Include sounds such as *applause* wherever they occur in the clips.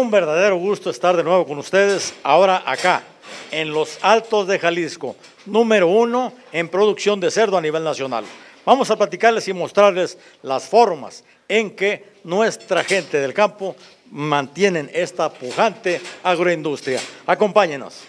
Un verdadero gusto estar de nuevo con ustedes, ahora acá, en los Altos de Jalisco, número uno en producción de cerdo a nivel nacional. Vamos a platicarles y mostrarles las formas en que nuestra gente del campo mantienen esta pujante agroindustria. Acompáñenos.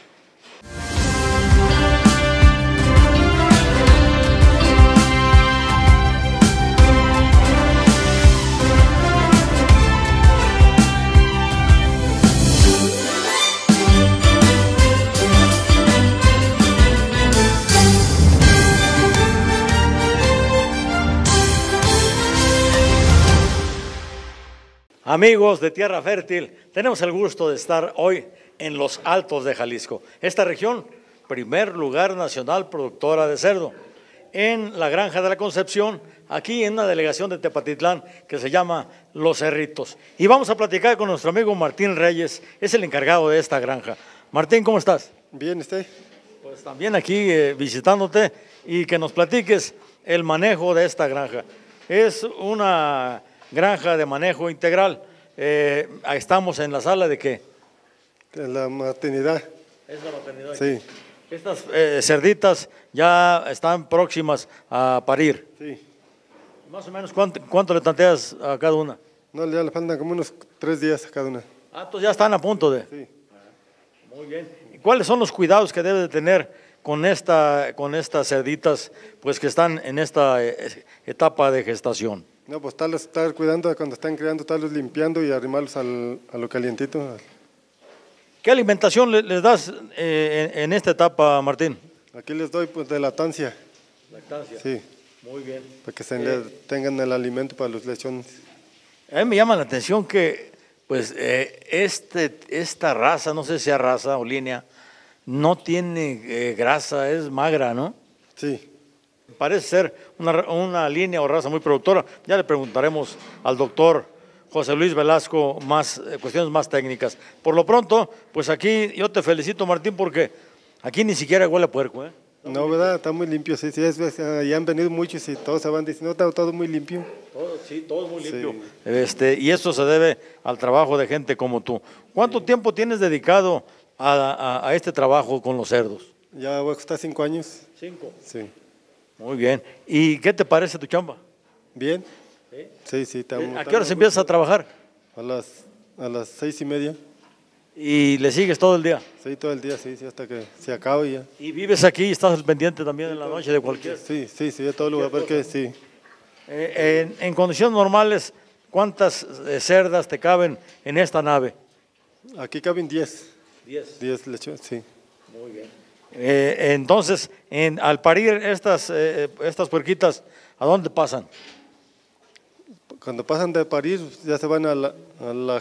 Amigos de Tierra Fértil, tenemos el gusto de estar hoy en los Altos de Jalisco. Esta región, primer lugar nacional productora de cerdo. En la Granja de la Concepción, aquí en la delegación de Tepatitlán que se llama Los Cerritos. Y vamos a platicar con nuestro amigo Martín Reyes, es el encargado de esta granja. Martín, ¿cómo estás? Bien, ¿esté? Pues también aquí eh, visitándote y que nos platiques el manejo de esta granja. Es una granja de manejo integral. Eh, estamos en la sala de qué? la maternidad. Es la maternidad. Sí. Estas eh, cerditas ya están próximas a parir. Sí. Más o menos, ¿cuánto, le tanteas a cada una? No, ya le faltan como unos tres días a cada una. Ah, entonces ya están a punto de. Sí. Muy bien. cuáles son los cuidados que debe de tener con, esta, con estas cerditas pues que están en esta eh, etapa de gestación? No, pues estarlos estar cuidando cuando están creando, estarlos limpiando y arrimarlos al, a lo calientito. ¿Qué alimentación les das eh, en, esta etapa, Martín? Aquí les doy pues de lactancia. Lactancia. Sí. Muy bien. Para que se eh, tengan el alimento para los lechones. A mí me llama la atención que pues eh, este, esta raza, no sé si sea raza o línea, no tiene grasa, es magra, ¿no? Sí parece ser una, línea o raza muy productora. Ya le preguntaremos al doctor José Luis Velasco más eh, cuestiones más técnicas. Por lo pronto, pues aquí yo te felicito, Martín, porque aquí ni siquiera huele a puerco. ¿eh? No, ¿verdad? Está muy limpio, sí, sí, ah, ya han venido muchos y todos se van diciendo, está todo muy limpio. sí, todo muy limpio. Este, y eso se debe al trabajo de gente como tú. ¿Cuánto tiempo tienes dedicado a, este trabajo con los cerdos? Ya voy a cinco años. Cinco. Sí. Muy bien. ¿Y qué te parece tu chamba? Bien. Sí, sí, está ¿A qué horas empiezas a trabajar? A las, a las seis y media. ¿Y le sigues todo el día? Sí, todo el día, sí, sí hasta que se acabe ya. ¿Y vives aquí y estás pendiente también en la noche de cualquier? Sí, sí, sí, de todo lugar, porque sí. Eh, en, condiciones normales, ¿cuántas eh, cerdas te caben en esta nave? Aquí caben diez. ¿Diez? lechones, sí. Muy bien. Eh, entonces, al parir estas, eh, eh, estas puerquitas, ¿a dónde pasan? Cuando pasan de parir, ya se van a la,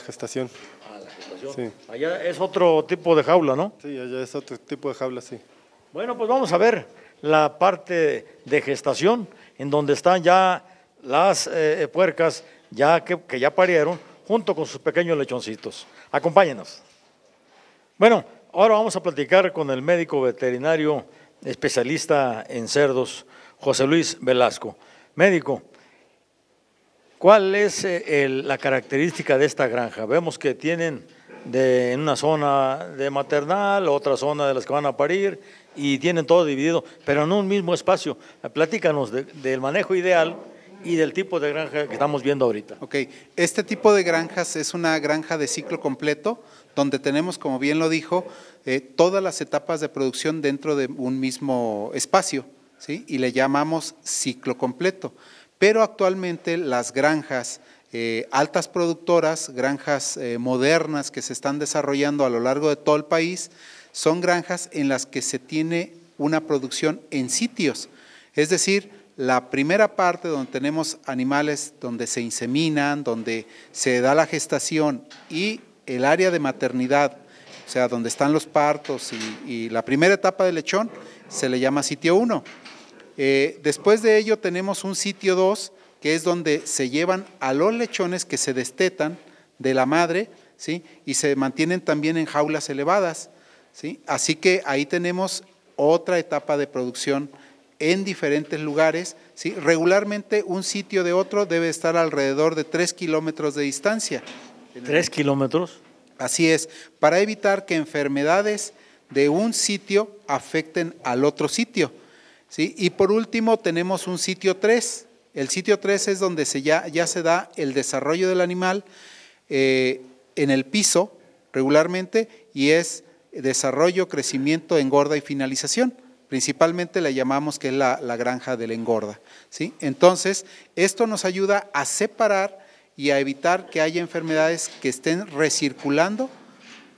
gestación. A la gestación. Allá es otro tipo de jaula, ¿no? Sí, allá es otro tipo de jaula, sí. Bueno, pues vamos a ver la parte de gestación, en donde están ya las puercas ya que, que ya parieron, junto con sus pequeños lechoncitos. Acompáñenos. Bueno, Ahora vamos a platicar con el médico veterinario especialista en cerdos, José Luis Velasco. Médico, ¿cuál es eh, la característica de esta granja? Vemos que tienen en una zona de maternal, otra zona de las que van a parir y tienen todo dividido, pero en un mismo espacio. Platícanos del manejo ideal y del tipo de granja que estamos viendo ahorita. Ok, este tipo de granjas es una granja de ciclo completo donde tenemos, como bien lo dijo, eh, todas las etapas de producción dentro de un mismo espacio, y le llamamos ciclo completo. Pero actualmente las granjas eh, altas productoras, granjas eh, modernas que se están desarrollando a lo largo de todo el país, son granjas en las que se tiene una producción en sitios. Es decir, la primera parte donde tenemos animales donde se inseminan, donde se da la gestación y el área de maternidad, o sea, donde están los partos y, la primera etapa del lechón, se le llama sitio 1. Eh, después de ello tenemos un sitio 2, que es donde se llevan a los lechones que se destetan de la madre ¿sí? y se mantienen también en jaulas elevadas. ¿sí? Así que ahí tenemos otra etapa de producción en diferentes lugares. ¿sí? Regularmente un sitio de otro debe estar alrededor de 3 kilómetros de distancia. Tres kilómetros. Así es, para evitar que enfermedades de un sitio afecten al otro sitio. ¿sí? Y por último tenemos un sitio 3. El sitio 3 es donde se ya, ya se da el desarrollo del animal eh, en el piso regularmente y es desarrollo, crecimiento, engorda y finalización. Principalmente la llamamos que es la, granja granja la engorda. ¿sí? Entonces, esto nos ayuda a separar y a evitar que haya enfermedades que estén recirculando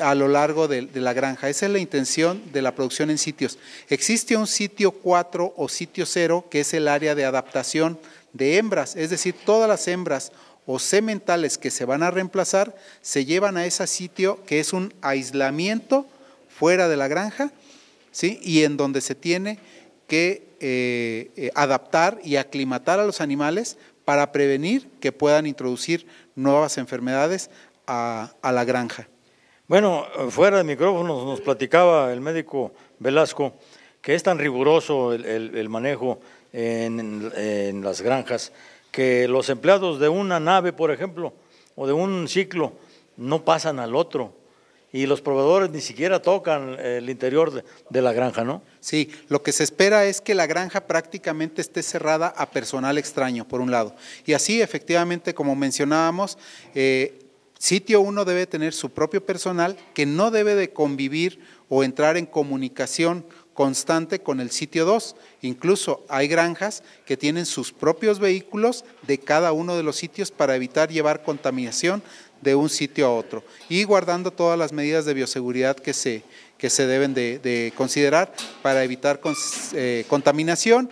a lo largo de, la granja. Esa es la intención de la producción en sitios. Existe un sitio 4 o sitio 0 que es el área de adaptación de hembras, es decir, todas las hembras o sementales que se van a reemplazar se llevan a ese sitio que es un aislamiento fuera de la granja ¿sí? y en donde se tiene que eh, eh, adaptar y aclimatar a los animales para prevenir que puedan introducir nuevas enfermedades a, la granja. Bueno, fuera de micrófonos nos platicaba el médico Velasco que es tan riguroso el, manejo en, las granjas que los empleados de una nave, por ejemplo, o de un ciclo, no pasan al otro y los proveedores ni siquiera tocan eh, el interior de, la granja, ¿no? Sí, lo que se espera es que la granja prácticamente esté cerrada a personal extraño, por un lado. Y así, efectivamente, como mencionábamos, eh, sitio uno debe tener su propio personal que no debe de convivir o entrar en comunicación constante con el sitio 2. Incluso hay granjas que tienen sus propios vehículos de cada uno de los sitios para evitar llevar contaminación de un sitio a otro y guardando todas las medidas de bioseguridad que se, que se deben de, considerar para evitar eh, contaminación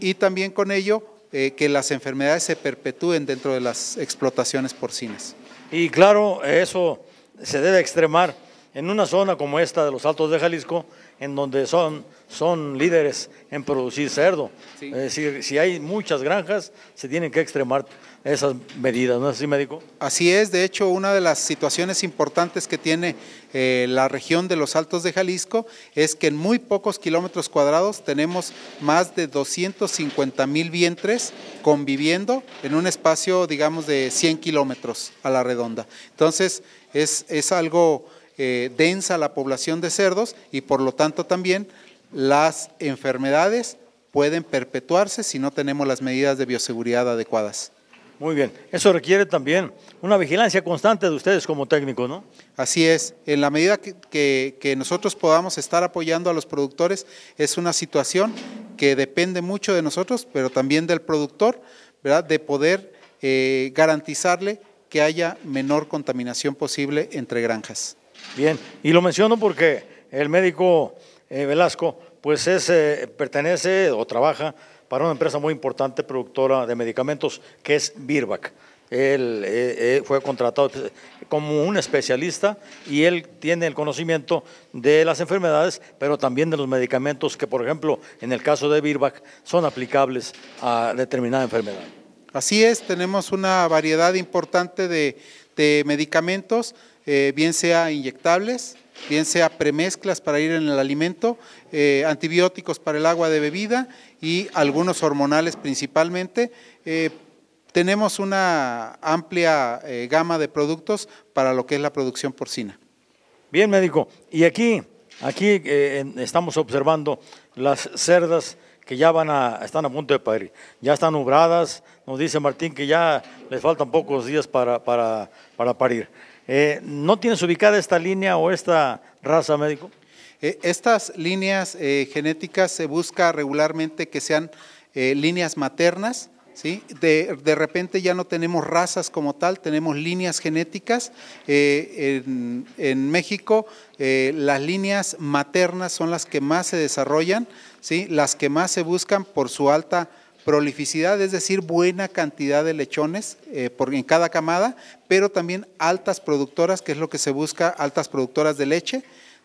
y también con ello eh, que las enfermedades se perpetúen dentro de las explotaciones porcinas. Y claro, eso se debe extremar en una zona como esta de los Altos de Jalisco, en donde son son líderes en producir cerdo. Es decir, si hay muchas granjas, se tienen que extremar esas medidas, ¿no es así, médico? Así es, de hecho, una de las situaciones importantes que tiene eh, la región de los Altos de Jalisco es que en muy pocos kilómetros cuadrados tenemos más de 250 mil vientres conviviendo en un espacio, digamos, de 100 kilómetros a la redonda. Entonces, es, algo... Eh, densa la población de cerdos y por lo tanto también las enfermedades pueden perpetuarse si no tenemos las medidas de bioseguridad adecuadas. Muy bien, eso requiere también una vigilancia constante de ustedes como técnico, ¿no? Así es, en la medida que, nosotros podamos estar apoyando a los productores, es una situación que depende mucho de nosotros, pero también del productor, ¿verdad? De poder eh, garantizarle que haya menor contaminación posible entre granjas. Bien, y lo menciono porque el médico eh, Velasco, pues es, eh, pertenece o trabaja para una empresa muy importante productora de medicamentos que es Virbac. Él eh, fue contratado como un especialista y él tiene el conocimiento de las enfermedades, pero también de los medicamentos que, por ejemplo, en el caso de Virbac, son aplicables a determinada enfermedad. Así es, tenemos una variedad importante de, medicamentos, bien sea inyectables, bien sea premezclas para ir en el alimento, eh, antibióticos para el agua de bebida y algunos hormonales principalmente. Eh, tenemos una amplia eh, gama de productos para lo que es la producción porcina. Bien, médico. Y aquí, aquí estamos observando las cerdas que ya van a, están a punto de parir, ya están ubradas, nos dice Martín que ya les faltan pocos días para parir. Eh, ¿No tienes ubicada esta línea o esta raza médico? Eh, estas líneas eh, genéticas se busca regularmente que sean líneas maternas, ¿sí? De, repente ya no tenemos razas como tal, tenemos líneas genéticas. en, México las líneas maternas son las que más se desarrollan, ¿sí? las que más se buscan por su alta prolificidad, es decir, buena cantidad de lechones eh, en cada camada, pero también altas productoras, que es lo que se busca, altas productoras de leche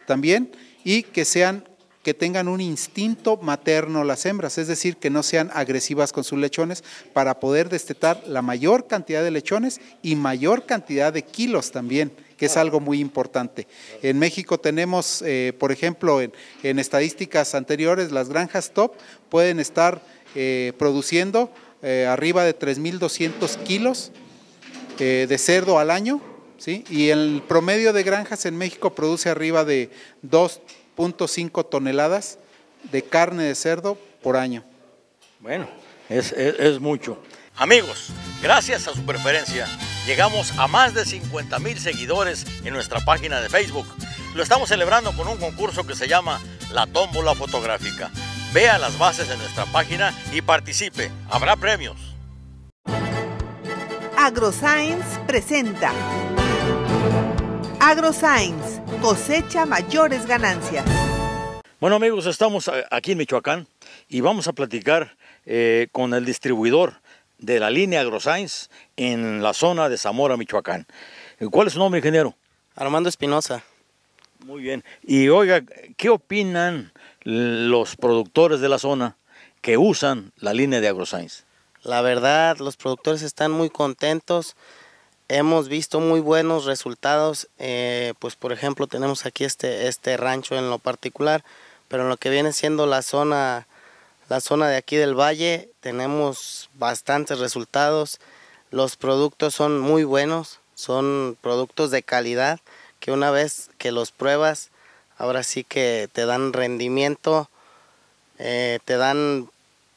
también, y que sean que tengan un instinto materno las hembras, es decir, que no sean agresivas con sus lechones para poder destetar la mayor cantidad de lechones y mayor cantidad de kilos también, que es algo muy importante. En México tenemos, eh, por ejemplo, en, en estadísticas anteriores, las granjas top pueden estar eh, produciendo eh, arriba de 3.200 kilos eh, de cerdo al año, ¿sí? y el promedio de granjas en México produce arriba de 2.5 toneladas de carne de cerdo por año. Bueno, es, mucho. Amigos, gracias a su preferencia, llegamos a más de 50.000 seguidores en nuestra página de Facebook. Lo estamos celebrando con un concurso que se llama La Tómbola Fotográfica. Vea las bases en nuestra página y participe. Habrá premios. AgroScience presenta. AgroScience cosecha mayores ganancias. Bueno amigos, estamos aquí en Michoacán y vamos a platicar eh, con el distribuidor de la línea AgroScience en la zona de Zamora, Michoacán. Eh, ¿Cuál es su nombre, ingeniero? Armando Espinosa. Muy bien. Y oiga, ¿qué opinan los productores de la zona que usan la línea de AgroScience? La verdad, los productores están muy contentos. Hemos visto muy buenos resultados. Eh, pues por ejemplo, tenemos aquí este, este rancho en lo particular, pero en lo que viene siendo la zona, la zona de aquí del valle, tenemos bastantes resultados. Los productos son muy buenos, son productos de calidad que una vez que los pruebas ahora sí que te dan rendimiento, eh, te dan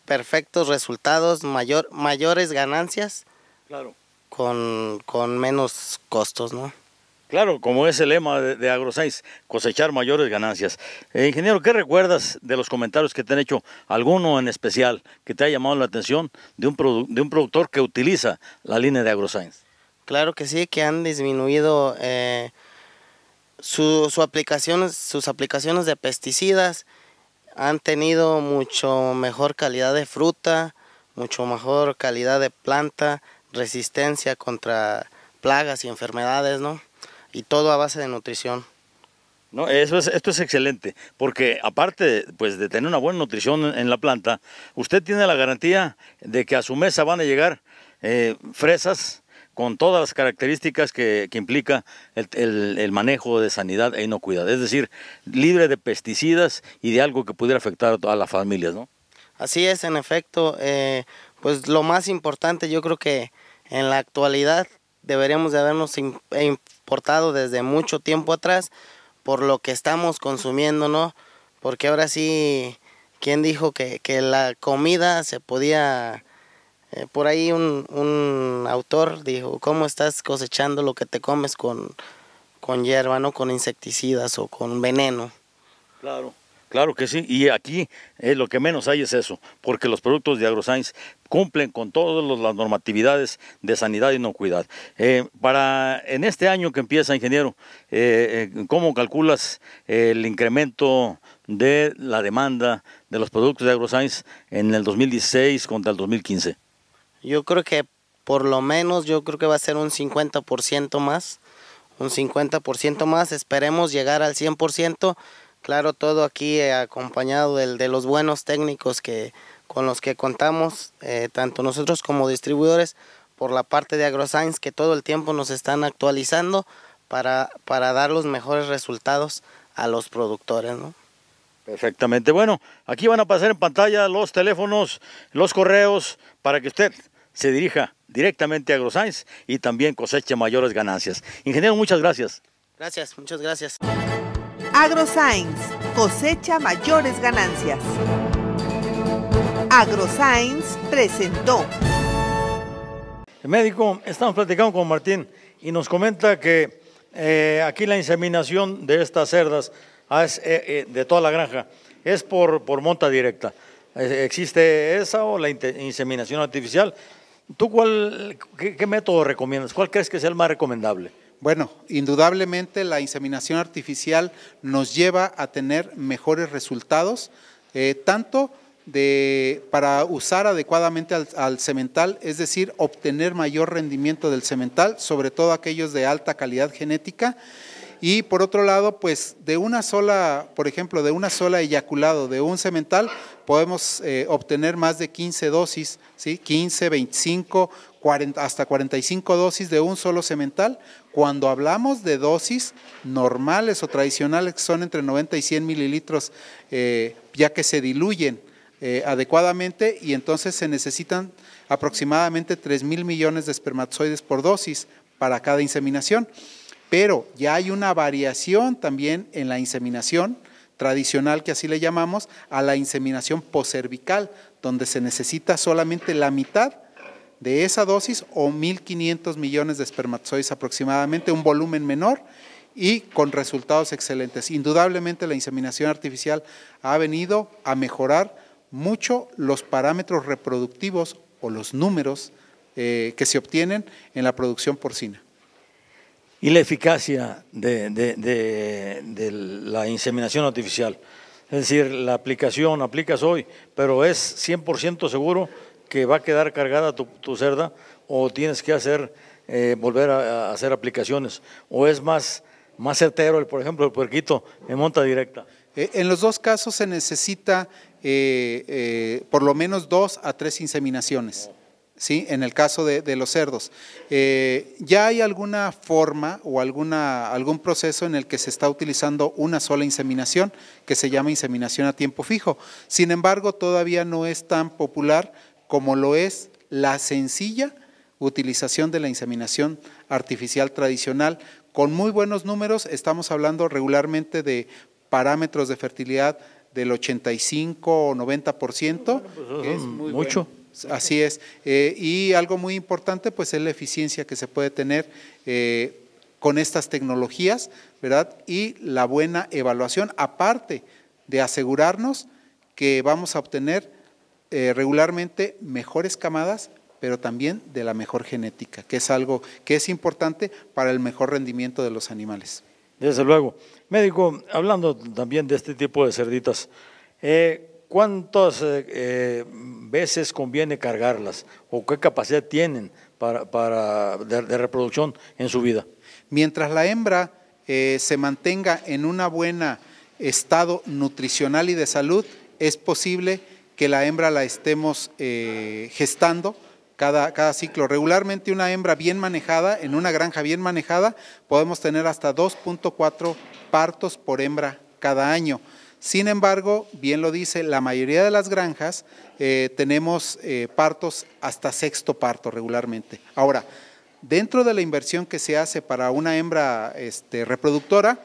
perfectos resultados, mayor, mayores ganancias. Claro. Con, menos costos, ¿no? Claro, como es el lema de, AgroScience, cosechar mayores ganancias. Eh, ingeniero, ¿qué recuerdas de los comentarios que te han hecho, alguno en especial, que te ha llamado la atención de un, de un productor que utiliza la línea de AgroScience? Claro que sí, que han disminuido eh, sus aplicaciones de pesticidas han tenido mucho mejor calidad de fruta, mucho mejor calidad de planta, resistencia contra plagas y enfermedades, ¿no? Y todo a base de nutrición. No, eso esto es excelente, porque aparte pues, de tener una buena nutrición en la planta, usted tiene la garantía de que a su mesa van a llegar eh, fresas, con todas las características que, implica el, manejo de sanidad e inocuidad, es decir, libre de pesticidas y de algo que pudiera afectar a las familias, ¿no? Así es, en efecto, eh, pues lo más importante yo creo que en la actualidad deberíamos de habernos eh, importado desde mucho tiempo atrás por lo que estamos consumiendo, ¿no? Porque ahora sí, ¿quién dijo que, que la comida se podía eh, por ahí un, autor dijo, ¿cómo estás cosechando lo que te comes con, con hierba, no con insecticidas o con veneno? Claro. Claro que sí, y aquí lo que menos hay es eso, porque los productos de AgroScience cumplen con todas las normatividades de sanidad y no Eh, para en este año que empieza, ingeniero, eh, eh, ¿cómo calculas el incremento de la demanda de los productos de AgroScience en el 2016 contra el 2015? Yo creo que por lo menos, yo creo que va a ser un 50% más, un 50% más, esperemos llegar al 100%, claro, todo aquí eh, acompañado de los buenos técnicos que, con los que contamos, eh, tanto nosotros como distribuidores, por la parte de AgroScience, que todo el tiempo nos están actualizando para, para dar los mejores resultados a los productores, ¿no? Perfectamente. Bueno, aquí van a pasar en pantalla los teléfonos, los correos, para que usted se dirija directamente a AgroScience y también coseche mayores ganancias. Ingeniero, muchas gracias. Gracias, muchas gracias. AgroScience, cosecha mayores ganancias. AgroScience presentó. El médico, estamos platicando con Martín y nos comenta que eh, aquí la inseminación de estas cerdas ah, eh, eh, de toda la granja es por, por monta directa. ¿Existe esa o la inseminación artificial? ¿Tú cuál, qué, método recomiendas? ¿Cuál crees que sea el más recomendable? Bueno, indudablemente la inseminación artificial nos lleva a tener mejores resultados, eh, tanto de, para usar adecuadamente al, cemental, es decir, obtener mayor rendimiento del cemental, sobre todo aquellos de alta calidad genética. Y por otro lado, pues de una sola, por ejemplo, de una sola eyaculado de un cemental podemos eh, obtener más de 15 dosis, ¿sí? 15, 25, hasta 45 dosis de un solo semental. Cuando hablamos de dosis normales o tradicionales, que son entre 90 y 100 mililitros, eh, ya que se diluyen eh, adecuadamente y entonces se necesitan aproximadamente 3 mil millones de espermatozoides por dosis para cada inseminación. Pero ya hay una variación también en la inseminación tradicional, que así le llamamos, a la inseminación poscervical, donde se necesita solamente la mitad de esa dosis o 1.500 millones de espermatozoides aproximadamente, un volumen menor y con resultados excelentes. Indudablemente la inseminación artificial ha venido a mejorar mucho los parámetros reproductivos o los números eh, que se obtienen en la producción porcina y la eficacia de, la inseminación artificial. Es decir, la aplicación, aplicas hoy, pero es 100% seguro que va a quedar cargada tu, cerda o tienes que hacer, eh, volver a, hacer aplicaciones. O es más, más certero, el, por ejemplo, el puerquito en monta directa. Eh, en los dos casos se necesita eh, por lo menos dos a tres inseminaciones en el caso de, los cerdos. Eh, ¿Ya hay alguna forma o alguna, algún proceso en el que se está utilizando una sola inseminación, que se llama inseminación a tiempo fijo? Sin embargo, todavía no es tan popular como lo es la sencilla utilización de la inseminación artificial tradicional. Con muy buenos números, estamos hablando regularmente de parámetros de fertilidad del 85 o 90%, pues, que es mm, mucho. Así es. Eh, y algo muy importante, pues es la eficiencia que se puede tener eh, con estas tecnologías, ¿verdad? Y la buena evaluación, aparte de asegurarnos que vamos a obtener eh, regularmente mejores camadas, pero también de la mejor genética, que es algo que es importante para el mejor rendimiento de los animales. Desde luego. Médico, hablando también de este tipo de cerditas, ¿cuántas eh, eh, veces conviene cargarlas o qué capacidad tienen para, de, reproducción en su vida? Mientras la hembra eh, se mantenga en un buen estado nutricional y de salud, es posible que la hembra la estemos gestando cada, cada ciclo. Regularmente una hembra bien manejada, en una granja bien manejada, podemos tener hasta 2.4 partos por hembra cada año. Sin embargo, bien lo dice, la mayoría de las granjas eh, tenemos eh, partos hasta sexto parto regularmente. Ahora, dentro de la inversión que se hace para una hembra este, reproductora,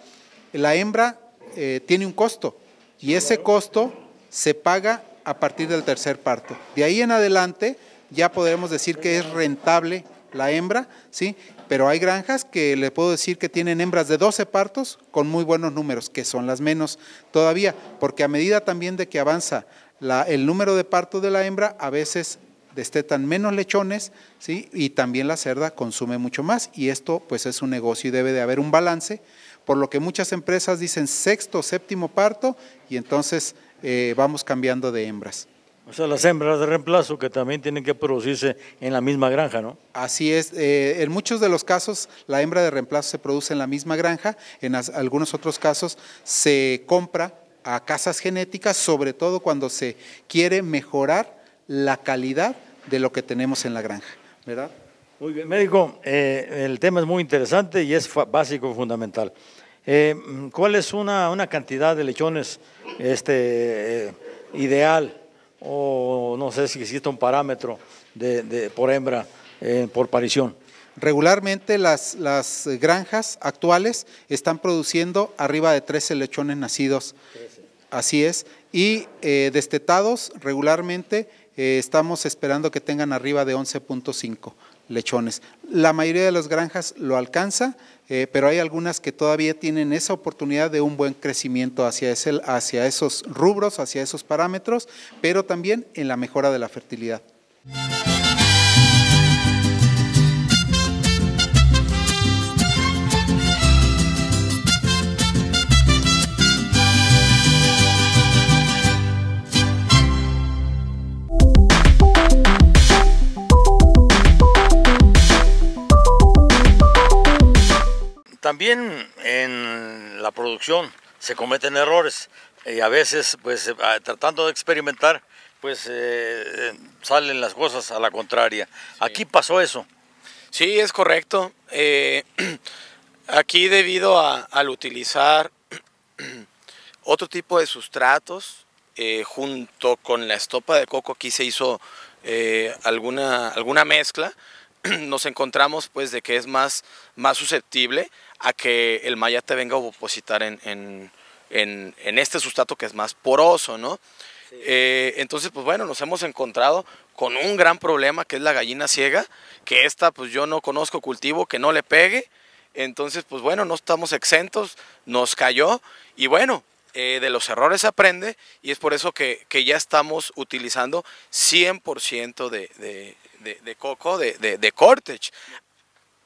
la hembra eh, tiene un costo y ese costo se paga a partir del tercer parto. De ahí en adelante ya podemos decir que es rentable la hembra, ¿sí? pero hay granjas que le puedo decir que tienen hembras de 12 partos con muy buenos números, que son las menos todavía, porque a medida también de que avanza el número de partos de la hembra, a veces destetan menos lechones, ¿sí? Y también la cerda consume mucho más y esto pues es un negocio y debe de haber un balance, por lo que muchas empresas dicen sexto, séptimo parto y entonces eh, vamos cambiando de hembras. O sea, las hembras de reemplazo que también tienen que producirse en la misma granja, ¿no? Así es. Eh, en muchos de los casos, la hembra de reemplazo se produce en la misma granja. En algunos otros casos, se compra a casas genéticas, sobre todo cuando se quiere mejorar la calidad de lo que tenemos en la granja, ¿verdad? Muy bien, médico. Eh, el tema es muy interesante y es básico, fundamental. Eh, mm, ¿Cuál es una, cantidad de lechones este, ideal? o no sé si existe un parámetro de, por hembra, eh, por parición. Regularmente las, las, granjas actuales están produciendo arriba de 13 lechones nacidos. Así es. Y eh, destetados regularmente eh, estamos esperando que tengan arriba de 11.5 lechones. La mayoría de las granjas lo alcanza, eh, pero hay algunas que todavía tienen esa oportunidad de un buen crecimiento hacia, hacia esos rubros, hacia esos parámetros, pero también en la mejora de la fertilidad. también en la producción se cometen errores y a veces pues eh, ah, tratando de experimentar pues eh, eh, salen las cosas a la contraria. Aquí pasó eso. Sí, es correcto. *clears throat* aquí debido a, al utilizar *clears throat* otro tipo de sustratos junto con la estopa de coco, aquí se hizo alguna, alguna mezcla, *clears throat* nos encontramos pues de que es más, más susceptible a que el maya te venga a opositar en, en, este sustrato que es más poroso, ¿no? Eh, entonces, pues bueno, nos hemos encontrado con un gran problema que es la gallina ciega, que esta pues yo no conozco cultivo que no le pegue, entonces pues bueno, no estamos exentos, nos cayó y bueno, eh, de los errores se aprende y es por eso que, ya estamos utilizando 100% de, de, de, coco de, de, Cortech.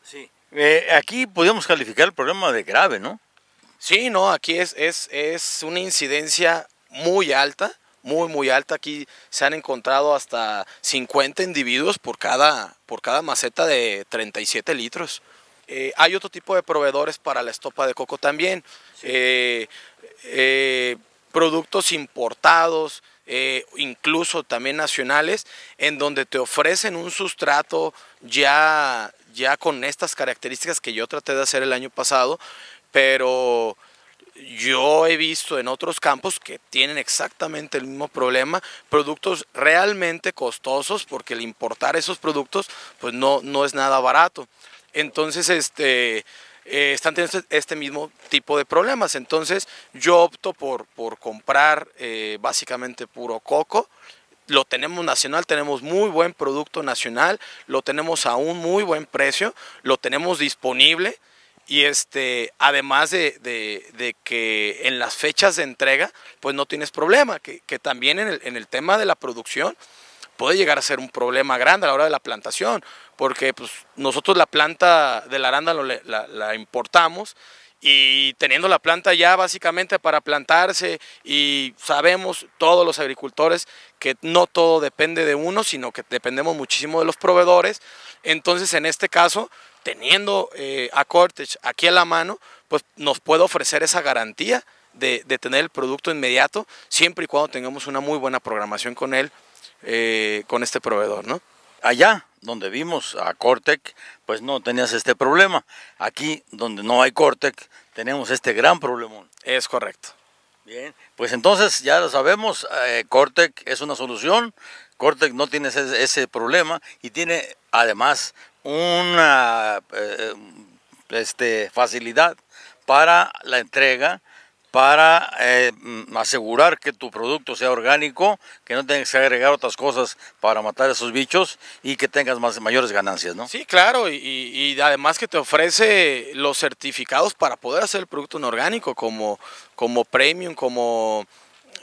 Sí, eh, aquí podríamos calificar el problema de grave, ¿no? Sí, no, aquí es, es, una incidencia muy alta, muy, muy alta. Aquí se han encontrado hasta 50 individuos por cada, por cada maceta de 37 litros. Eh, hay otro tipo de proveedores para la estopa de coco también. Eh, productos importados, incluso también nacionales, en donde te ofrecen un sustrato ya, ya con estas características que yo traté de hacer el año pasado, pero yo he visto en otros campos que tienen exactamente el mismo problema, productos realmente costosos, porque el importar esos productos pues no, no es nada barato. Entonces, este, eh, están teniendo este, este mismo tipo de problemas. Entonces, yo opto por, por comprar eh, básicamente puro coco lo tenemos nacional, tenemos muy buen producto nacional, lo tenemos a un muy buen precio, lo tenemos disponible y este, además de, que en las fechas de entrega, pues no tienes problema, que, también en el, en el tema de la producción, puede llegar a ser un problema grande a la hora de la plantación, porque pues, nosotros la planta de la la, la importamos y teniendo la planta ya básicamente para plantarse y sabemos todos los agricultores que no todo depende de uno, sino que dependemos muchísimo de los proveedores. Entonces en este caso, teniendo eh, a Cortech aquí a la mano, pues nos puede ofrecer esa garantía de, de tener el producto inmediato, siempre y cuando tengamos una muy buena programación con él eh, con este proveedor, ¿no? Allá, donde vimos a Cortec, pues no tenías este problema. Aquí, donde no hay Cortec, tenemos este gran problema. Es correcto. Bien, pues entonces ya lo sabemos, eh, Cortec es una solución, Cortec no tiene ese, problema y tiene además una eh, eh, este, facilidad para la entrega para eh, mm, asegurar que tu producto sea orgánico, que no tengas que agregar otras cosas para matar a esos bichos y que tengas más, mayores ganancias, ¿no? Sí, claro, y, además que te ofrece los certificados para poder hacer el producto orgánico como, como premium, como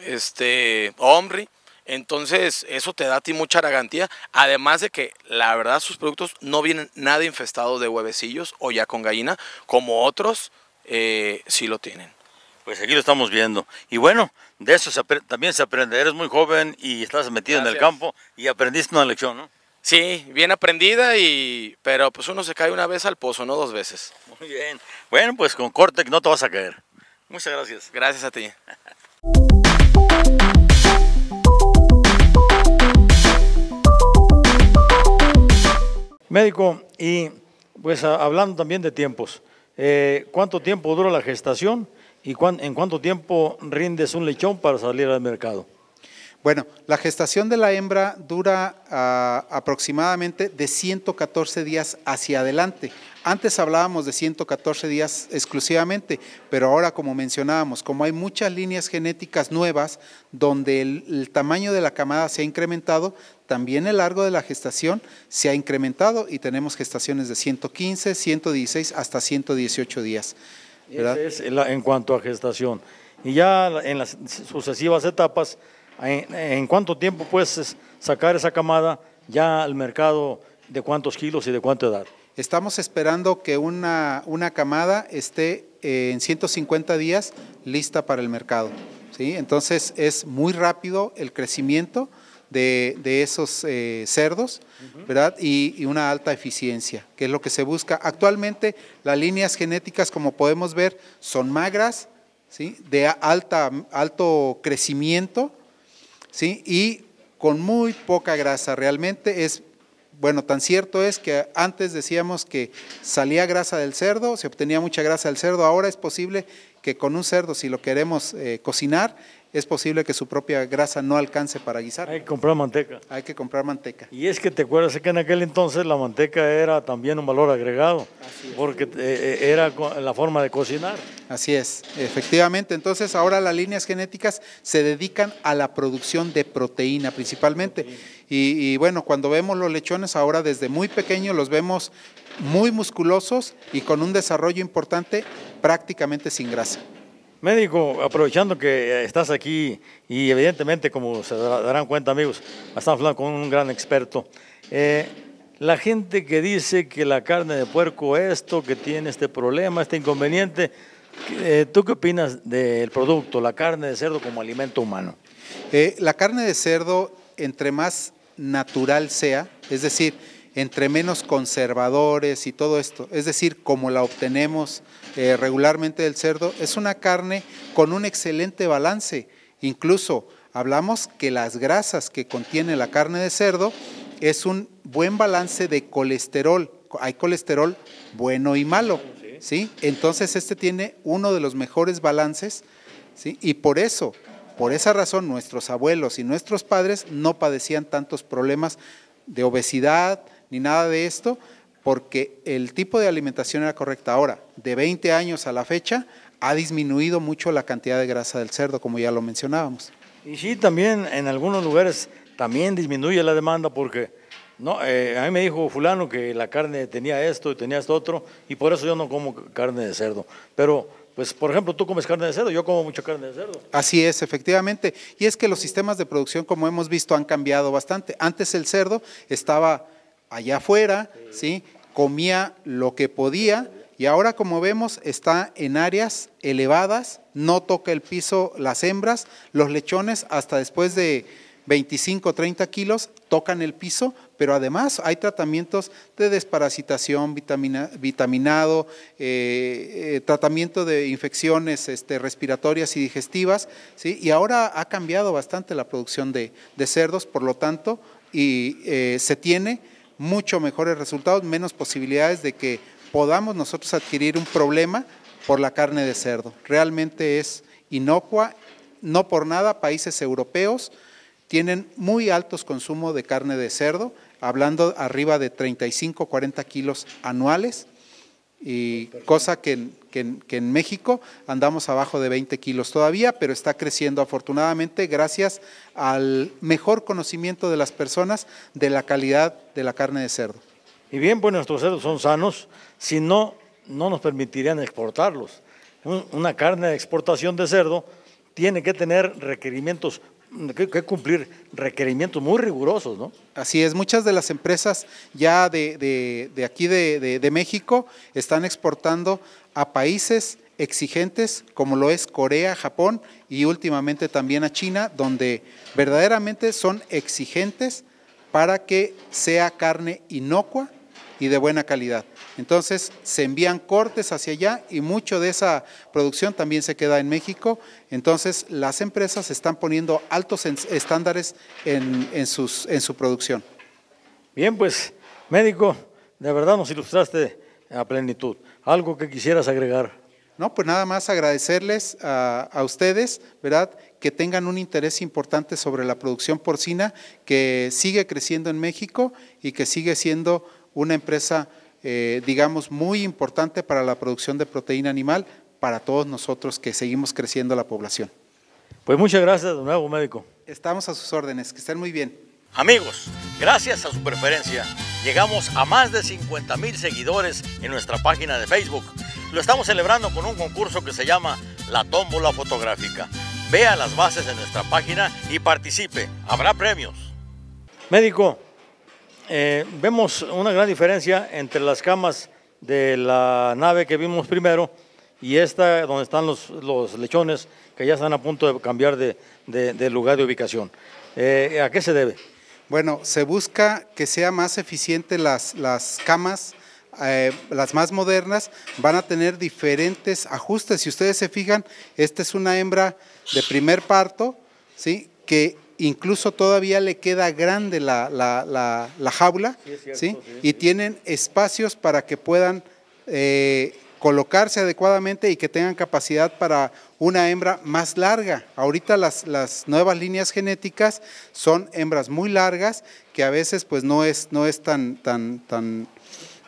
este hombre. Entonces, eso te da a ti mucha garantía. Además de que, la verdad, sus productos no vienen nada infestados de huevecillos o ya con gallina, como otros eh, sí lo tienen. Pues aquí lo estamos viendo. Y bueno, de eso también se aprende. Eres muy joven y estás metido en el campo y aprendiste una lección, ¿no? Sí, bien aprendida, y pero pues uno se cae una vez al pozo, no dos veces. Muy bien. Bueno, pues con Cortec no te vas a caer. Muchas gracias. Gracias a ti. *laughs* Médico, y pues hablando también de tiempos, eh, ¿cuánto tiempo dura la gestación? ¿Y en cuánto tiempo rindes un lechón para salir al mercado? Bueno, la gestación de la hembra dura ah, aproximadamente de 114 días hacia adelante. Antes hablábamos de 114 días exclusivamente, pero ahora como mencionábamos, como hay muchas líneas genéticas nuevas donde el, el tamaño de la camada se ha incrementado, también el largo de la gestación se ha incrementado y tenemos gestaciones de 115, 116 hasta 118 días en cuanto a gestación. Y ya en las sucesivas etapas, en, cuánto tiempo puedes sacar esa camada ya al mercado de cuántos kilos y de cuánta edad. Estamos esperando que una, camada esté eh, en 150 días lista para el mercado. ¿sí? Entonces es muy rápido el crecimiento de, esos eh, cerdos, ¿verdad? Y, una alta eficiencia, que es lo que se busca. Actualmente las líneas genéticas, como podemos ver, son magras, ¿sí? De alta, alto crecimiento, ¿sí? Y con muy poca grasa. Realmente es bueno, tan cierto es que antes decíamos que salía grasa del cerdo, se obtenía mucha grasa del cerdo, ahora es posible que con un cerdo, si lo queremos eh, cocinar, es posible que su propia grasa no alcance para guisar. Hay que comprar manteca. Hay que comprar manteca. Y es que te acuerdas que en aquel entonces la manteca era también un valor agregado, porque eh, eh, era la forma de cocinar. Así es, efectivamente. Entonces ahora las líneas genéticas se dedican a la producción de proteína principalmente. Y, bueno, cuando vemos los lechones ahora desde muy pequeños los vemos muy musculosos y con un desarrollo importante prácticamente sin grasa. Médico, aprovechando que estás aquí y evidentemente, como se darán cuenta amigos, estamos hablando con un gran experto. Eh, la gente que dice que la carne de puerco esto, que tiene este problema, este inconveniente, eh, ¿tú qué opinas del producto, la carne de cerdo como alimento humano? Eh, la carne de cerdo, entre más natural sea, es decir, entre menos conservadores y todo esto, es decir, como la obtenemos eh, regularmente del cerdo, es una carne con un excelente balance. Incluso hablamos que las grasas que contiene la carne de cerdo es un buen balance de colesterol. Hay colesterol bueno y malo, ¿sí? Entonces este tiene uno de los mejores balances, Y por eso, por esa razón nuestros abuelos y nuestros padres no padecían tantos problemas de obesidad ni nada de esto, porque el tipo de alimentación era correcta. Ahora, de 20 años a la fecha, ha disminuido mucho la cantidad de grasa del cerdo, como ya lo mencionábamos. Y sí, también en algunos lugares también disminuye la demanda porque no, eh, a mí me dijo fulano que la carne tenía esto y tenía esto otro y por eso yo no como carne de cerdo. Pero pues por ejemplo, tú comes carne de cerdo, yo como mucha carne de cerdo. Así es, efectivamente. Y es que los sistemas de producción, como hemos visto, han cambiado bastante. Antes el cerdo estaba allá afuera, ¿sí? comía lo que podía y ahora como vemos está en áreas elevadas, no toca el piso las hembras, los lechones hasta después de 25, o 30 kilos tocan el piso, pero además hay tratamientos de desparasitación, vitaminado, eh, eh, tratamiento de infecciones este, respiratorias y digestivas, ¿sí? y ahora ha cambiado bastante la producción de, cerdos, por lo tanto, y eh, se tiene mucho mejores resultados, menos posibilidades de que podamos nosotros adquirir un problema por la carne de cerdo. Realmente es inocua, no por nada países europeos tienen muy altos consumos de carne de cerdo, hablando arriba de 35, 40 kilos anuales, y cosa que que en, México. Andamos abajo de 20 kilos todavía, pero está creciendo afortunadamente gracias al mejor conocimiento de las personas de la calidad de la carne de cerdo. Y bien, pues nuestros cerdos son sanos, si no, no nos permitirían exportarlos. Una carne de exportación de cerdo tiene que tener requerimientos que, que, cumplir requerimientos muy rigurosos, ¿no? Así es, muchas de las empresas ya de, aquí de, de México están exportando a países exigentes como lo es Corea, Japón y últimamente también a China, donde verdaderamente son exigentes para que sea carne inocua y de buena calidad. Entonces se envían cortes hacia allá y mucho de esa producción también se queda en México. Entonces las empresas están poniendo altos estándares en, sus, en su producción. Bien, pues médico, de verdad nos ilustraste a plenitud. ¿Algo que quisieras agregar? No, pues nada más agradecerles a, a, ustedes, ¿verdad? Que tengan un interés importante sobre la producción porcina que sigue creciendo en México y que sigue siendo una empresa, eh, digamos, muy importante para la producción de proteína animal, para todos nosotros que seguimos creciendo la población. Pues muchas gracias, de Nuevo Médico. Estamos a sus órdenes, que estén muy bien. Amigos, gracias a su preferencia, llegamos a más de 50 mil seguidores en nuestra página de Facebook. Lo estamos celebrando con un concurso que se llama La Tómbola Fotográfica. Vea las bases de nuestra página y participe. Habrá premios. Médico, eh, vemos una gran diferencia entre las camas de la nave que vimos primero y esta donde están los, lechones que ya están a punto de cambiar de, lugar de ubicación. Eh, ¿A qué se debe? Bueno, se busca que sea más eficiente las, las camas, eh, las más modernas van a tener diferentes ajustes. Si ustedes se fijan, esta es una hembra de primer parto, ¿sí? que incluso todavía le queda grande la, jaula, sí, y tienen espacios para que puedan eh, colocarse adecuadamente y que tengan capacidad para una hembra más larga. Ahorita las, nuevas líneas genéticas son hembras muy largas que a veces pues no es, no es tan, tan, tan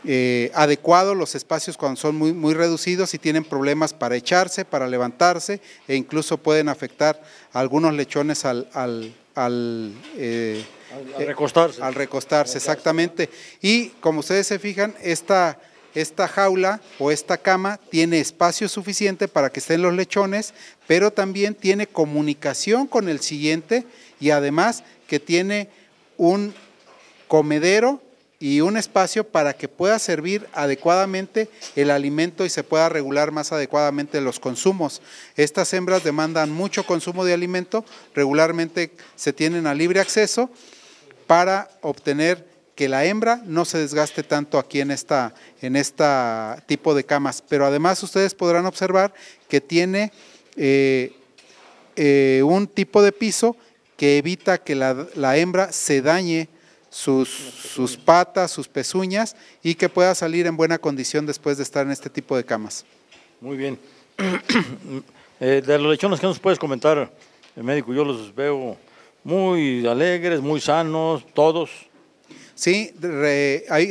eh, adecuado los espacios cuando son muy, muy reducidos y tienen problemas para echarse, para levantarse e incluso pueden afectar algunos lechones al al, eh, eh, recostarse. Al recostarse, exactamente. Y como ustedes se fijan, esta, esta jaula o esta cama tiene espacio suficiente para que estén los lechones, pero también tiene comunicación con el siguiente y además que tiene un comedero y un espacio para que pueda servir adecuadamente el alimento y se pueda regular más adecuadamente los consumos. Estas hembras demandan mucho consumo de alimento, regularmente se tienen a libre acceso para obtener que la hembra no se desgaste tanto aquí en esta en tipo de camas. Pero además ustedes podrán observar que tiene eh, eh, un tipo de piso que evita que la hembra se dañe sus, sus patas, sus pezuñas y que pueda salir en buena condición después de estar en este tipo de camas. Muy bien. *clears throat* Eh, de los lechones, que nos puedes comentar, el médico? Yo los veo muy alegres, muy sanos, todos. Sí,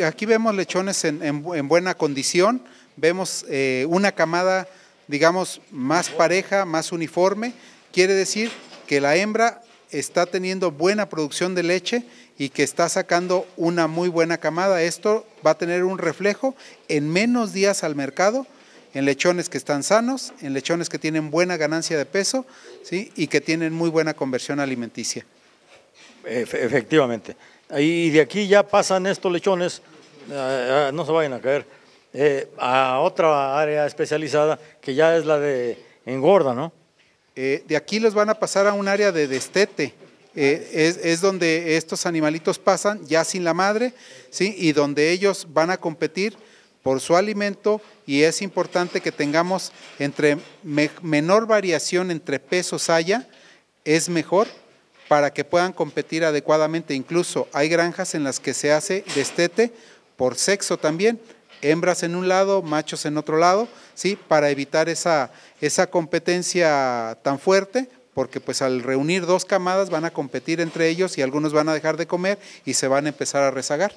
aquí vemos lechones en, buena condición, vemos eh, una camada, digamos, más pareja, más uniforme, quiere decir que la hembra está teniendo buena producción de leche y que está sacando una muy buena camada. Esto va a tener un reflejo en menos días al mercado, en lechones que están sanos, en lechones que tienen buena ganancia de peso ¿sí? y que tienen muy buena conversión alimenticia. efectivamente. Y de aquí ya pasan estos lechones, eh, eh, no se vayan a caer, eh, a otra área especializada que ya es la de engorda, ¿no? de aquí los van a pasar a un área de destete eh, es, donde estos animalitos pasan ya sin la madre, ¿sí? Y donde ellos van a competir por su alimento y es importante que tengamos entre menor variación entre pesos haya, es mejor para que puedan competir adecuadamente. Incluso hay granjas en las que se hace destete por sexo también, hembras en un lado, machos en otro lado, ¿sí? para evitar esa, esa competencia tan fuerte, porque pues al reunir dos camadas van a competir entre ellos y algunos van a dejar de comer y se van a empezar a rezagar.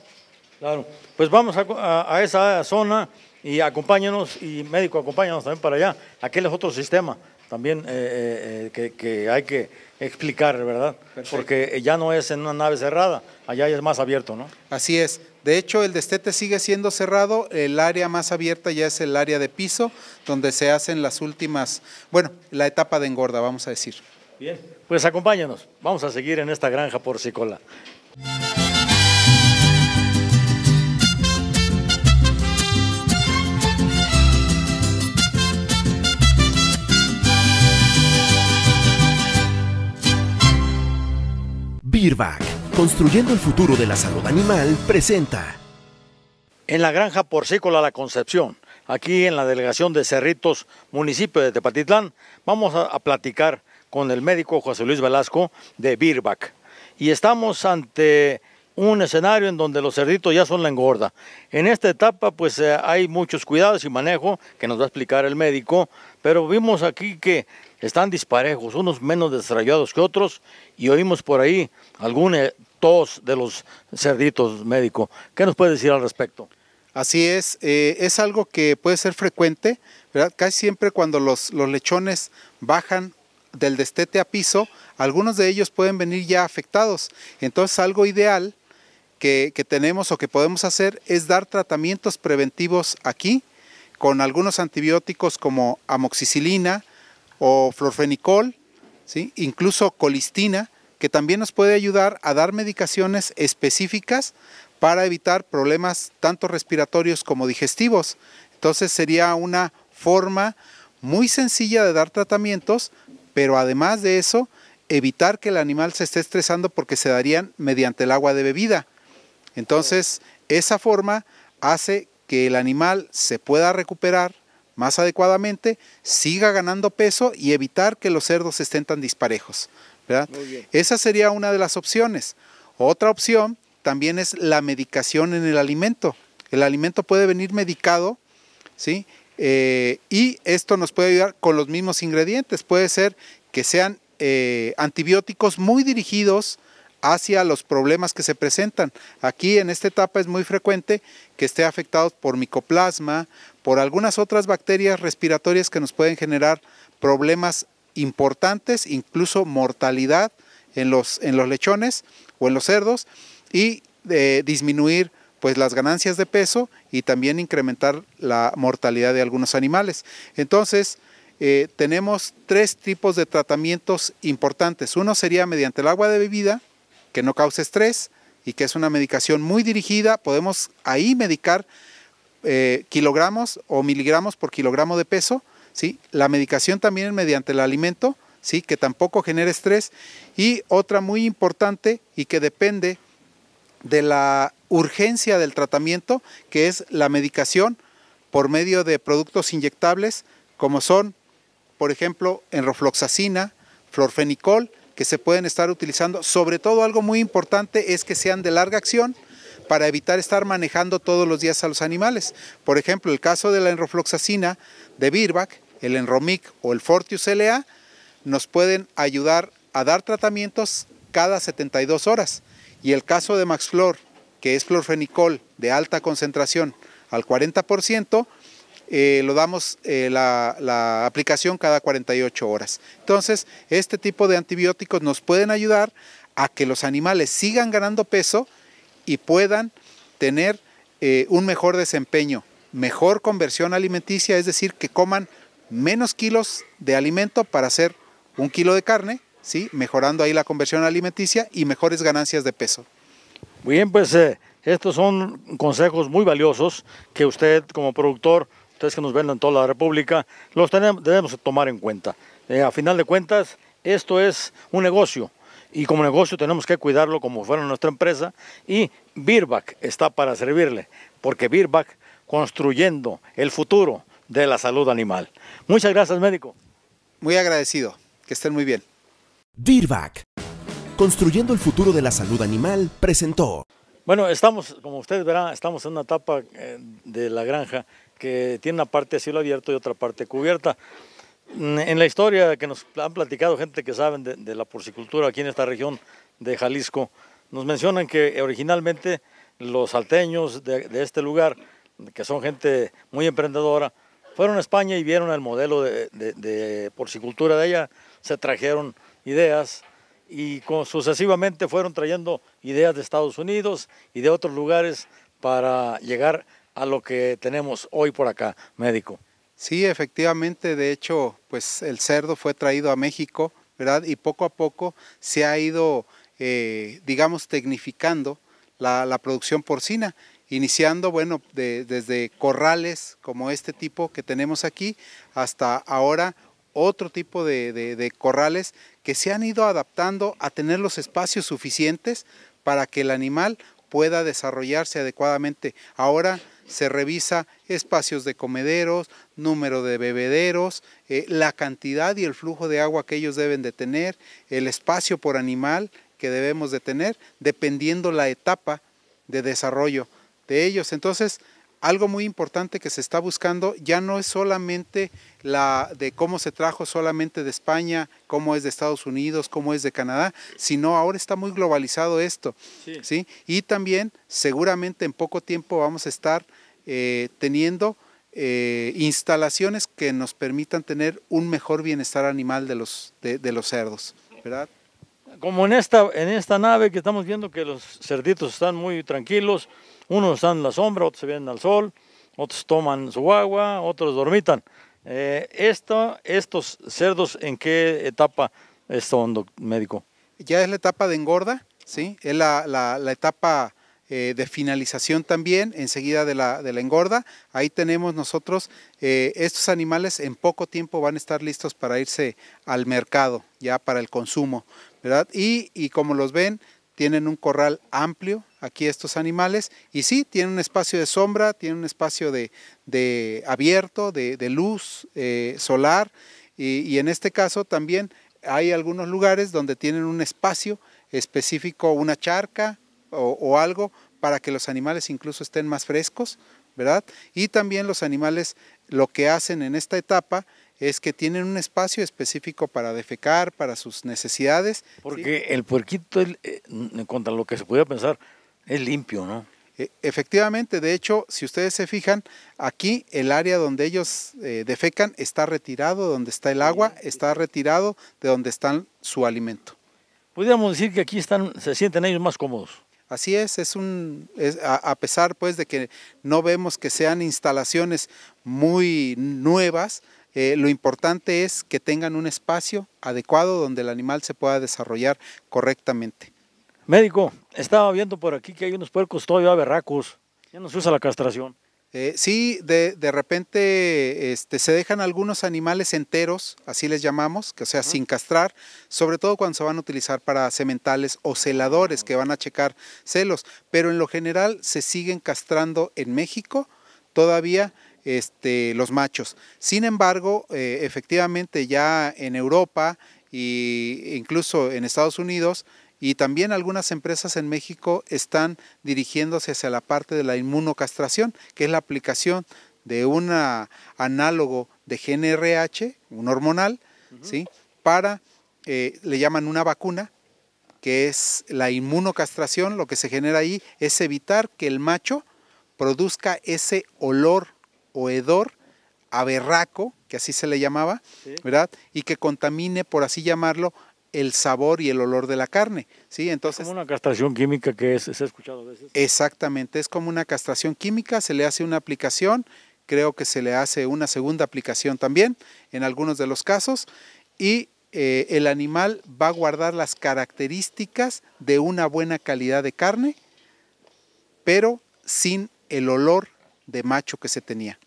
Claro, pues vamos a, esa zona y acompáñenos, y médico, acompáñanos también para allá. Aquel es otro sistema también eh, eh, eh, que, hay que explicar, ¿verdad? Porque ya no es en una nave cerrada, allá es más abierto, ¿no? Así es, de hecho, el destete sigue siendo cerrado, el área más abierta ya es el área de piso, donde se hacen las últimas, bueno, la etapa de engorda, vamos a decir. Bien, pues acompáñanos, vamos a seguir en esta granja porcicola. Birbag. Construyendo el futuro de la salud animal presenta. En la granja porcícola La Concepción, aquí en la delegación de Cerritos, municipio de Tepatitlán, vamos a, platicar con el médico José Luis Velasco de Birbac. Y estamos ante un escenario en donde los cerditos ya son la engorda. En esta etapa pues eh, hay muchos cuidados y manejo que nos va a explicar el médico, pero vimos aquí que están disparejos, unos menos desarrollados que otros, y oímos por ahí algunos eh, tos de los cerditos médicos. ¿Qué nos puede decir al respecto? Así es, eh, es algo que puede ser frecuente, Casi siempre cuando los, lechones bajan del destete a piso, algunos de ellos pueden venir ya afectados. Entonces algo ideal que, que, tenemos o que podemos hacer es dar tratamientos preventivos aquí con algunos antibióticos como amoxicilina, o florfenicol, incluso colistina, que también nos puede ayudar a dar medicaciones específicas para evitar problemas tanto respiratorios como digestivos. Entonces sería una forma muy sencilla de dar tratamientos, pero además de eso, evitar que el animal se esté estresando porque se darían mediante el agua de bebida. Entonces, esa forma hace que el animal se pueda recuperar, más adecuadamente, siga ganando peso y evitar que los cerdos estén tan disparejos. Esa sería una de las opciones. Otra opción también es la medicación en el alimento. El alimento puede venir medicado, ¿sí? Eh, y esto nos puede ayudar con los mismos ingredientes. Puede ser que sean eh, antibióticos muy dirigidos hacia los problemas que se presentan. Aquí en esta etapa es muy frecuente que esté afectado por micoplasma, por algunas otras bacterias respiratorias que nos pueden generar problemas importantes, incluso mortalidad en los, en los lechones o en los cerdos y eh, disminuir pues las ganancias de peso y también incrementar la mortalidad de algunos animales. Entonces, eh, tenemos tres tipos de tratamientos importantes. Uno sería mediante el agua de bebida, que no cause estrés y que es una medicación muy dirigida. Podemos ahí medicar eh, kilogramos o miligramos por kilogramo de peso. ¿sí? La medicación también es mediante el alimento, ¿sí? que tampoco genera estrés. Y otra muy importante y que depende de la urgencia del tratamiento, que es la medicación por medio de productos inyectables, como son, por ejemplo, enrofloxacina, florfenicol, que se pueden estar utilizando. Sobre todo algo muy importante es que sean de larga acción para evitar estar manejando todos los días a los animales. Por ejemplo, el caso de la enrofloxacina de Birbac, el Enromic o el Fortius LA nos pueden ayudar a dar tratamientos cada 72 horas. Y el caso de Maxflor, que es fluorfenicol de alta concentración al 40%, eh, lo damos eh, la, aplicación cada 48 horas. Entonces, este tipo de antibióticos nos pueden ayudar a que los animales sigan ganando peso y puedan tener eh, un mejor desempeño, mejor conversión alimenticia, es decir, que coman menos kilos de alimento para hacer un kilo de carne, ¿sí? mejorando ahí la conversión alimenticia y mejores ganancias de peso. Muy bien, pues estos son consejos muy valiosos que usted como productor ustedes que nos ven en toda la República, los tenemos, debemos tomar en cuenta. Eh, a final de cuentas, esto es un negocio y como negocio tenemos que cuidarlo como fuera nuestra empresa y Birback está para servirle, porque Birback construyendo el futuro de la salud animal. Muchas gracias, médico. Muy agradecido. Que estén muy bien. Birback, construyendo el futuro de la salud animal, presentó. Bueno, estamos, como ustedes verán, estamos en una etapa eh, de la granja que tiene una parte cielo abierto y otra parte cubierta. Mm, en la historia que nos han platicado gente que saben de, la porcicultura aquí en esta región de Jalisco, nos mencionan que originalmente los salteños de, este lugar, que son gente muy emprendedora, fueron a España y vieron el modelo de, porcicultura de ella, se trajeron ideas y sucesivamente fueron trayendo ideas de Estados Unidos y de otros lugares para llegar a lo que tenemos hoy por acá, médico. Sí, efectivamente, de hecho, pues el cerdo fue traído a México, ¿verdad? Y poco a poco se ha ido, eh, digamos, tecnificando la, producción porcina, iniciando, bueno, desde corrales como este tipo que tenemos aquí, hasta ahora otro tipo de, de corrales que se han ido adaptando a tener los espacios suficientes para que el animal pueda desarrollarse adecuadamente. Ahora se revisa espacios de comederos, número de bebederos, eh, la cantidad y el flujo de agua que ellos deben de tener, el espacio por animal que debemos de tener, dependiendo la etapa de desarrollo de ellos. Entonces, algo muy importante que se está buscando ya no es solamente la de cómo se trajo solamente de España, cómo es de Estados Unidos, cómo es de Canadá, sino ahora está muy globalizado esto. Sí. Y también seguramente en poco tiempo vamos a estar eh, teniendo eh, instalaciones que nos permitan tener un mejor bienestar animal de los, los cerdos. ¿verdad? Como en esta, en esta nave que estamos viendo que los cerditos están muy tranquilos, unos están la sombra, otros se vienen al sol, otros toman su agua, otros dormitan. Eh, esto, ¿Estos cerdos en qué etapa están, médico? Ya es la etapa de engorda, ¿sí? Es la, etapa eh, de finalización también, enseguida de la, engorda. Ahí tenemos nosotros, eh, estos animales en poco tiempo van a estar listos para irse al mercado, ya para el consumo, ¿verdad? Y, y como los ven, tienen un corral amplio aquí estos animales y sí, tienen un espacio de sombra, tienen un espacio de, abierto, de, luz eh, solar y, en este caso también hay algunos lugares donde tienen un espacio específico, una charca o, o, algo para que los animales incluso estén más frescos, ¿verdad? Y también los animales lo que hacen en esta etapa es que tienen un espacio específico para defecar, para sus necesidades. Porque el puerquito, eh, contra lo que se pudiera pensar, es limpio, ¿no? E, efectivamente, de hecho, si ustedes se fijan, aquí el área donde ellos eh, defecan está retirado, donde está el agua, está retirado de donde están su alimento. Podríamos decir que aquí están, se sienten ellos más cómodos. Así es, es un a, a, pesar pues de que no vemos que sean instalaciones muy nuevas, eh, lo importante es que tengan un espacio adecuado donde el animal se pueda desarrollar correctamente. Médico, estaba viendo por aquí que hay unos puercos todavía berracos. Ya no se usa la castración. Eh, sí, de, repente este, se dejan algunos animales enteros, así les llamamos, que o sea, sin castrar, sobre todo cuando se van a utilizar para sementales o celadores que van a checar celos, pero en lo general se siguen castrando en México todavía este, los machos. Sin embargo, eh, efectivamente ya en Europa e incluso en Estados Unidos y también algunas empresas en México están dirigiéndose hacia la parte de la inmunocastración, que es la aplicación de un análogo de GNRH, un hormonal, ¿sí? para, eh, le llaman una vacuna, que es la inmunocastración, lo que se genera ahí es evitar que el macho produzca ese olor a aberraco, que así se le llamaba, ¿verdad? Y que contamine, por así llamarlo, el sabor y el olor de la carne, ¿sí? Entonces... Es como una castración química que es, se ha escuchado a veces. Exactamente, es como una castración química, se le hace una aplicación, creo que se le hace una segunda aplicación también, en algunos de los casos, y eh, el animal va a guardar las características de una buena calidad de carne, pero sin el olor de macho que se tenía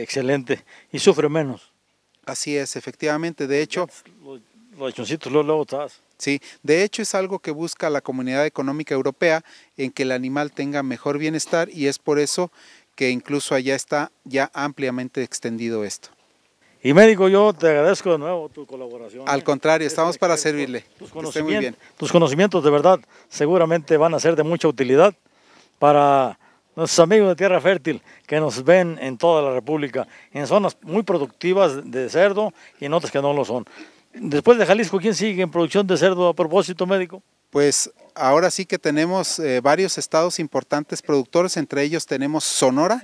excelente y sufre menos. Así es, efectivamente. De hecho, los, los lechoncitos luego, Sí, de hecho es algo que busca la Comunidad Económica Europea en que el animal tenga mejor bienestar y es por eso que incluso allá está ya ampliamente extendido esto. Y médico, yo te agradezco de nuevo tu colaboración. Al contrario, estamos para servirle. muy bien. tus conocimientos de verdad seguramente van a ser de mucha utilidad para nuestros amigos de Tierra Fértil que nos ven en toda la República, en zonas muy productivas de cerdo y en otras que no lo son. Después de Jalisco, ¿quién sigue en producción de cerdo a propósito médico? Pues ahora sí que tenemos eh, varios estados importantes productores, entre ellos tenemos Sonora,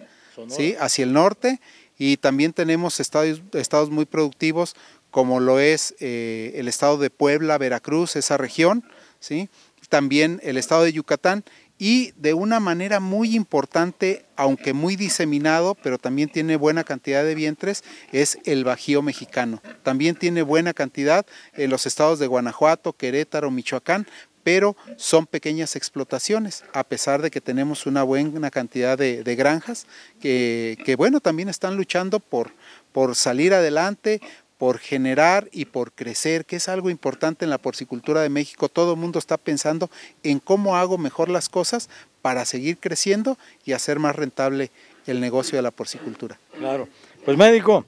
¿sí? hacia el norte, y también tenemos estados, estados muy productivos como lo es eh, el estado de Puebla, Veracruz, esa región, ¿sí? también el estado de Yucatán y de una manera muy importante, aunque muy diseminado, pero también tiene buena cantidad de vientres, es el bajío mexicano. También tiene buena cantidad en los estados de Guanajuato, Querétaro, Michoacán, pero son pequeñas explotaciones, a pesar de que tenemos una buena cantidad de, granjas que, que, bueno, también están luchando por, por salir adelante, por generar y por crecer, que es algo importante en la porcicultura de México. Todo el mundo está pensando en cómo hago mejor las cosas para seguir creciendo y hacer más rentable el negocio de la porcicultura. Claro. Pues médico,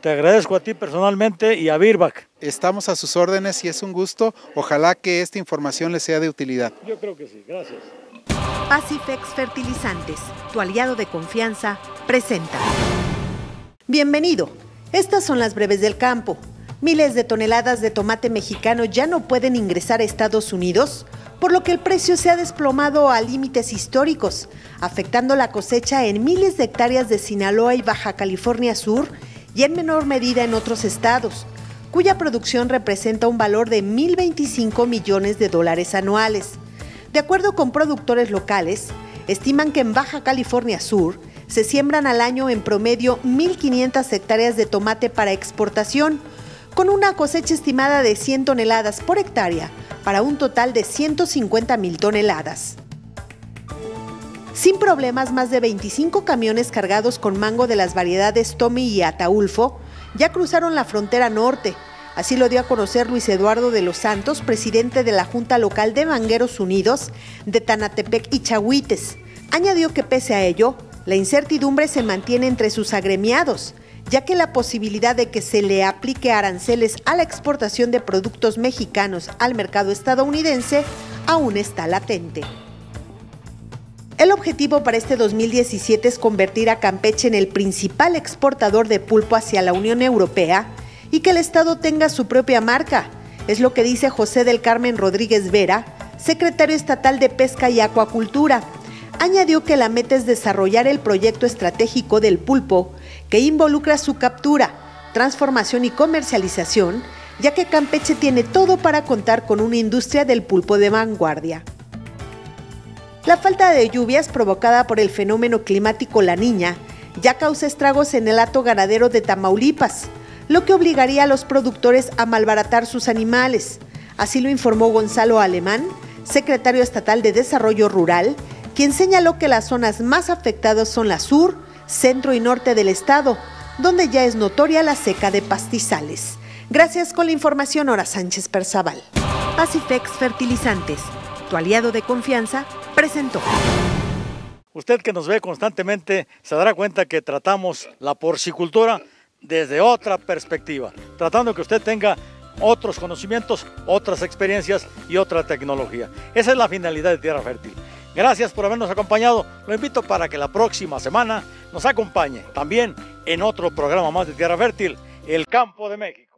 te agradezco a ti personalmente y a Virbac. Estamos a sus órdenes y es un gusto. Ojalá que esta información les sea de utilidad. Yo creo que sí. Gracias. Pacifex Fertilizantes, tu aliado de confianza, presenta. Bienvenido. Estas son las breves del campo. Miles de toneladas de tomate mexicano ya no pueden ingresar a Estados Unidos, por lo que el precio se ha desplomado a límites históricos, afectando la cosecha en miles de hectáreas de Sinaloa y Baja California Sur y en menor medida en otros estados, cuya producción representa un valor de 1.025 millones de dólares anuales. De acuerdo con productores locales, estiman que en Baja California Sur, se siembran al año en promedio 1.500 hectáreas de tomate para exportación, con una cosecha estimada de 100 toneladas por hectárea, para un total de 150.000 toneladas. Sin problemas, más de 25 camiones cargados con mango de las variedades Tommy y Ataulfo ya cruzaron la frontera norte. Así lo dio a conocer Luis Eduardo de los Santos, presidente de la Junta Local de Mangueros Unidos de Tanatepec y Chahuites. Añadió que pese a ello, la incertidumbre se mantiene entre sus agremiados, ya que la posibilidad de que se le aplique aranceles a la exportación de productos mexicanos al mercado estadounidense aún está latente. El objetivo para este 2017 es convertir a Campeche en el principal exportador de pulpo hacia la Unión Europea y que el Estado tenga su propia marca, es lo que dice José del Carmen Rodríguez Vera, secretario estatal de Pesca y Acuacultura, añadió que la meta es desarrollar el proyecto estratégico del pulpo, que involucra su captura, transformación y comercialización, ya que Campeche tiene todo para contar con una industria del pulpo de vanguardia. La falta de lluvias provocada por el fenómeno climático La Niña ya causa estragos en el hato ganadero de Tamaulipas, lo que obligaría a los productores a malbaratar sus animales. Así lo informó Gonzalo Alemán, secretario estatal de Desarrollo Rural, quien señaló que las zonas más afectadas son la sur, centro y norte del estado, donde ya es notoria la seca de pastizales. Gracias con la información, Hora Sánchez Perzaval. Pacifex Fertilizantes, tu aliado de confianza, presentó. Usted que nos ve constantemente se dará cuenta que tratamos la porcicultura desde otra perspectiva, tratando que usted tenga otros conocimientos, otras experiencias y otra tecnología. Esa es la finalidad de Tierra Fértil. Gracias por habernos acompañado. Lo invito para que la próxima semana nos acompañe también en otro programa más de Tierra Fértil, El Campo de México.